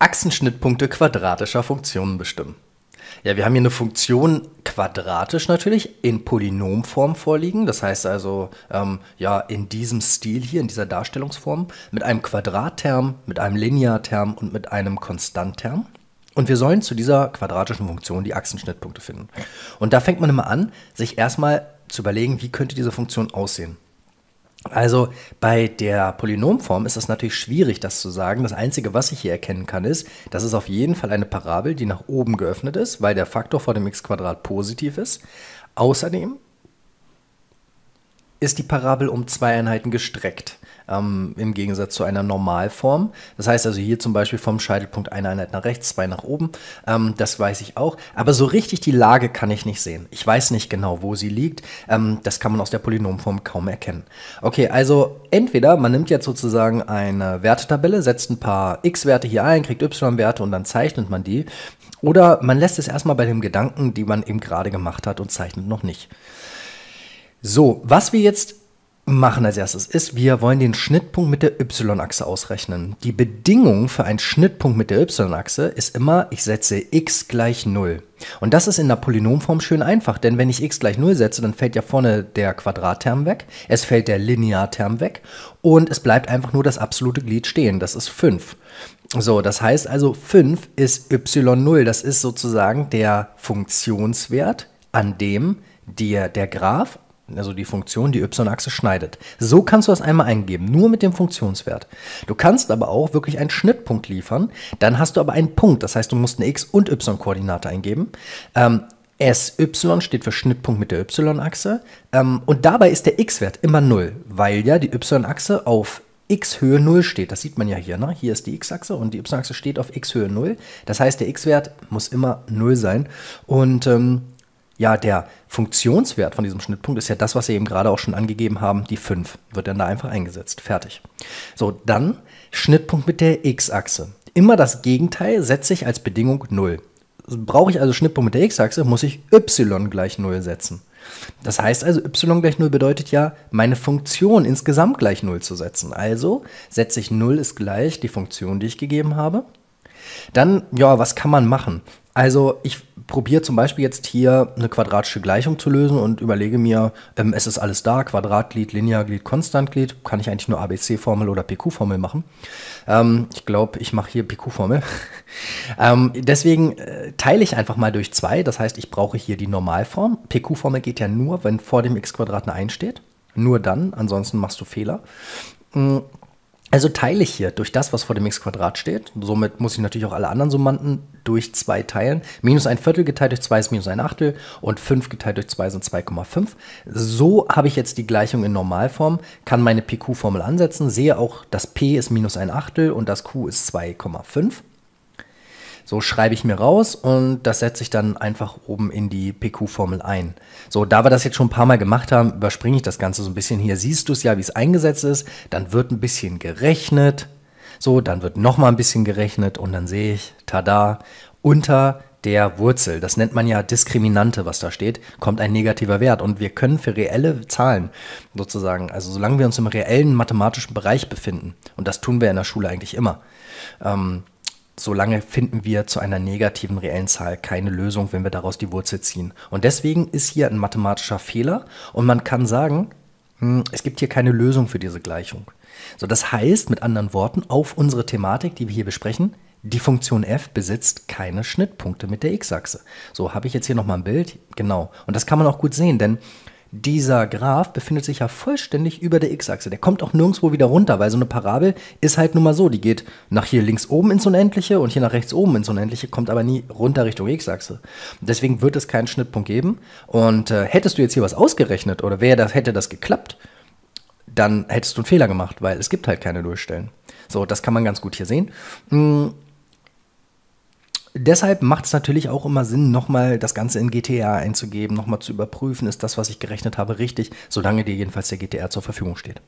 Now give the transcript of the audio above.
Achsenschnittpunkte quadratischer Funktionen bestimmen. Ja, wir haben hier eine Funktion quadratisch natürlich in Polynomform vorliegen. Das heißt also, ähm, ja, in diesem Stil hier, in dieser Darstellungsform, mit einem Quadratterm, mit einem Linearterm und mit einem Konstantterm. Und wir sollen zu dieser quadratischen Funktion die Achsenschnittpunkte finden. Und da fängt man immer an, sich erstmal zu überlegen, wie könnte diese Funktion aussehen. Also bei der Polynomform ist es natürlich schwierig, das zu sagen. Das Einzige, was ich hier erkennen kann, ist, dass es auf jeden Fall eine Parabel, die nach oben geöffnet ist, weil der Faktor vor dem x Quadrat positiv ist. Außerdem ist die Parabel um zwei Einheiten gestreckt. Ähm, im Gegensatz zu einer Normalform. Das heißt also hier zum Beispiel vom Scheitelpunkt eine Einheit nach rechts, zwei nach oben. Ähm, das weiß ich auch. Aber so richtig die Lage kann ich nicht sehen. Ich weiß nicht genau, wo sie liegt. Ähm, das kann man aus der Polynomform kaum erkennen. Okay, also entweder man nimmt jetzt sozusagen eine Wertetabelle, setzt ein paar x-Werte hier ein, kriegt y-Werte und dann zeichnet man die. Oder man lässt es erstmal bei dem Gedanken, die man eben gerade gemacht hat und zeichnet noch nicht. So, was wir jetzt machen als erstes ist, wir wollen den Schnittpunkt mit der y-Achse ausrechnen. Die Bedingung für einen Schnittpunkt mit der y-Achse ist immer, ich setze x gleich 0. Und das ist in der Polynomform schön einfach, denn wenn ich x gleich 0 setze, dann fällt ja vorne der Quadratterm weg, es fällt der Linearterm weg und es bleibt einfach nur das absolute Glied stehen, das ist 5. So, das heißt also 5 ist y0, das ist sozusagen der Funktionswert, an dem dir der Graph also die Funktion, die y-Achse schneidet. So kannst du das einmal eingeben, nur mit dem Funktionswert. Du kannst aber auch wirklich einen Schnittpunkt liefern, dann hast du aber einen Punkt, das heißt, du musst eine x- und y-Koordinate eingeben. Ähm, SY steht für Schnittpunkt mit der y-Achse ähm, und dabei ist der x-Wert immer 0, weil ja die y-Achse auf x-Höhe 0 steht. Das sieht man ja hier. Ne? Hier ist die x-Achse und die y-Achse steht auf x-Höhe 0. Das heißt, der x-Wert muss immer 0 sein und ähm, ja, der Funktionswert von diesem Schnittpunkt ist ja das, was Sie eben gerade auch schon angegeben haben, die 5. Wird dann da einfach eingesetzt. Fertig. So, dann Schnittpunkt mit der x-Achse. Immer das Gegenteil setze ich als Bedingung 0. Brauche ich also Schnittpunkt mit der x-Achse, muss ich y gleich 0 setzen. Das heißt also, y gleich 0 bedeutet ja, meine Funktion insgesamt gleich 0 zu setzen. Also setze ich 0 ist gleich die Funktion, die ich gegeben habe. Dann, ja, was kann man machen? Also ich probiere zum Beispiel jetzt hier eine quadratische Gleichung zu lösen und überlege mir, ähm, es ist alles da, Quadratglied, Linearglied, Konstantglied. Kann ich eigentlich nur ABC-Formel oder PQ-Formel machen? Ähm, ich glaube, ich mache hier PQ-Formel. ähm, deswegen äh, teile ich einfach mal durch 2. Das heißt, ich brauche hier die Normalform. PQ-Formel geht ja nur, wenn vor dem x-Quadrat eine 1 steht. Nur dann, ansonsten machst du Fehler. Mhm. Also teile ich hier durch das, was vor dem x-Quadrat steht, somit muss ich natürlich auch alle anderen Summanden durch 2 teilen. Minus ein Viertel geteilt durch 2 ist minus ein Achtel und 5 geteilt durch 2 sind 2,5. So habe ich jetzt die Gleichung in Normalform, kann meine PQ-Formel ansetzen, sehe auch, dass P ist minus ein Achtel und das Q ist 2,5. So schreibe ich mir raus und das setze ich dann einfach oben in die PQ-Formel ein. So, da wir das jetzt schon ein paar Mal gemacht haben, überspringe ich das Ganze so ein bisschen. Hier siehst du es ja, wie es eingesetzt ist. Dann wird ein bisschen gerechnet. So, dann wird nochmal ein bisschen gerechnet und dann sehe ich, tada, unter der Wurzel. Das nennt man ja Diskriminante, was da steht, kommt ein negativer Wert. Und wir können für reelle Zahlen sozusagen, also solange wir uns im reellen mathematischen Bereich befinden, und das tun wir in der Schule eigentlich immer, ähm, solange finden wir zu einer negativen reellen Zahl keine Lösung, wenn wir daraus die Wurzel ziehen. Und deswegen ist hier ein mathematischer Fehler und man kann sagen, hm, es gibt hier keine Lösung für diese Gleichung. So, das heißt mit anderen Worten, auf unsere Thematik, die wir hier besprechen, die Funktion f besitzt keine Schnittpunkte mit der x-Achse. So habe ich jetzt hier nochmal ein Bild, genau. Und das kann man auch gut sehen, denn dieser Graph befindet sich ja vollständig über der x-Achse. Der kommt auch nirgendwo wieder runter, weil so eine Parabel ist halt nun mal so. Die geht nach hier links oben ins Unendliche und hier nach rechts oben ins Unendliche, kommt aber nie runter Richtung x-Achse. Deswegen wird es keinen Schnittpunkt geben. Und äh, hättest du jetzt hier was ausgerechnet oder wäre das, hätte das geklappt, dann hättest du einen Fehler gemacht, weil es gibt halt keine Durchstellen. So, das kann man ganz gut hier sehen. Hm, deshalb macht es natürlich auch immer Sinn, nochmal das Ganze in GTA einzugeben, nochmal zu überprüfen, ist das, was ich gerechnet habe, richtig, solange dir jedenfalls der GTR zur Verfügung steht.